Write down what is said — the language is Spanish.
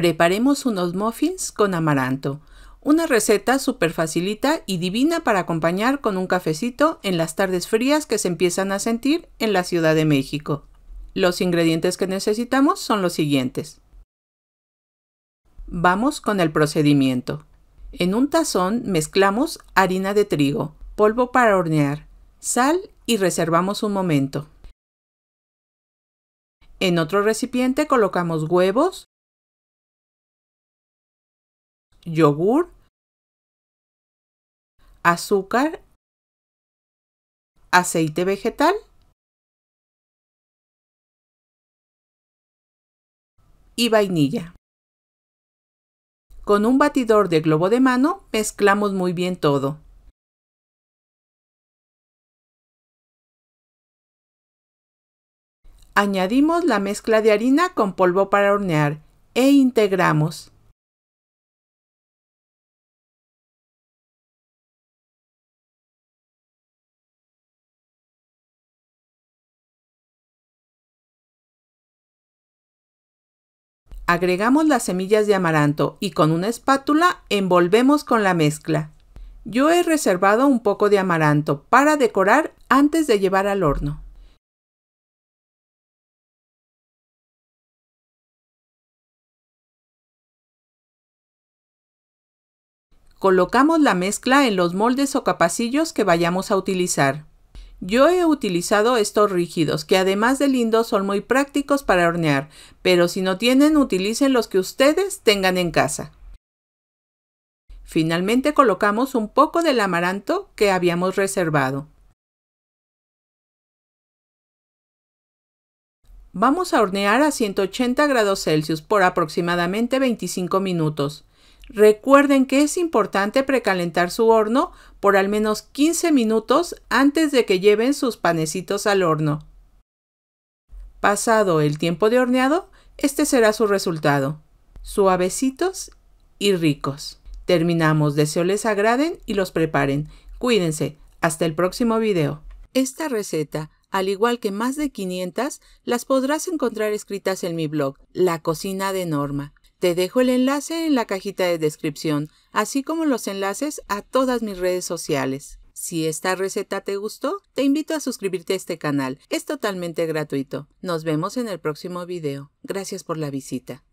Preparemos unos muffins con amaranto, una receta súper facilita y divina para acompañar con un cafecito en las tardes frías que se empiezan a sentir en la Ciudad de México. Los ingredientes que necesitamos son los siguientes. Vamos con el procedimiento. En un tazón mezclamos harina de trigo, polvo para hornear, sal y reservamos un momento. En otro recipiente colocamos huevos, yogur, azúcar, aceite vegetal y vainilla. Con un batidor de globo de mano mezclamos muy bien todo. Añadimos la mezcla de harina con polvo para hornear e integramos. Agregamos las semillas de amaranto y con una espátula envolvemos con la mezcla. Yo he reservado un poco de amaranto para decorar antes de llevar al horno. Colocamos la mezcla en los moldes o capacillos que vayamos a utilizar. Yo he utilizado estos rígidos, que además de lindos son muy prácticos para hornear, pero si no tienen, utilicen los que ustedes tengan en casa. Finalmente colocamos un poco del amaranto que habíamos reservado. Vamos a hornear a 180 grados Celsius por aproximadamente 25 minutos. Recuerden que es importante precalentar su horno por al menos 15 minutos antes de que lleven sus panecitos al horno. Pasado el tiempo de horneado, este será su resultado. Suavecitos y ricos. Terminamos, deseo les agraden y los preparen. Cuídense, hasta el próximo video. Esta receta, al igual que más de 500, las podrás encontrar escritas en mi blog, La Cocina de Norma. Te dejo el enlace en la cajita de descripción, así como los enlaces a todas mis redes sociales. Si esta receta te gustó, te invito a suscribirte a este canal. Es totalmente gratuito. Nos vemos en el próximo video. Gracias por la visita.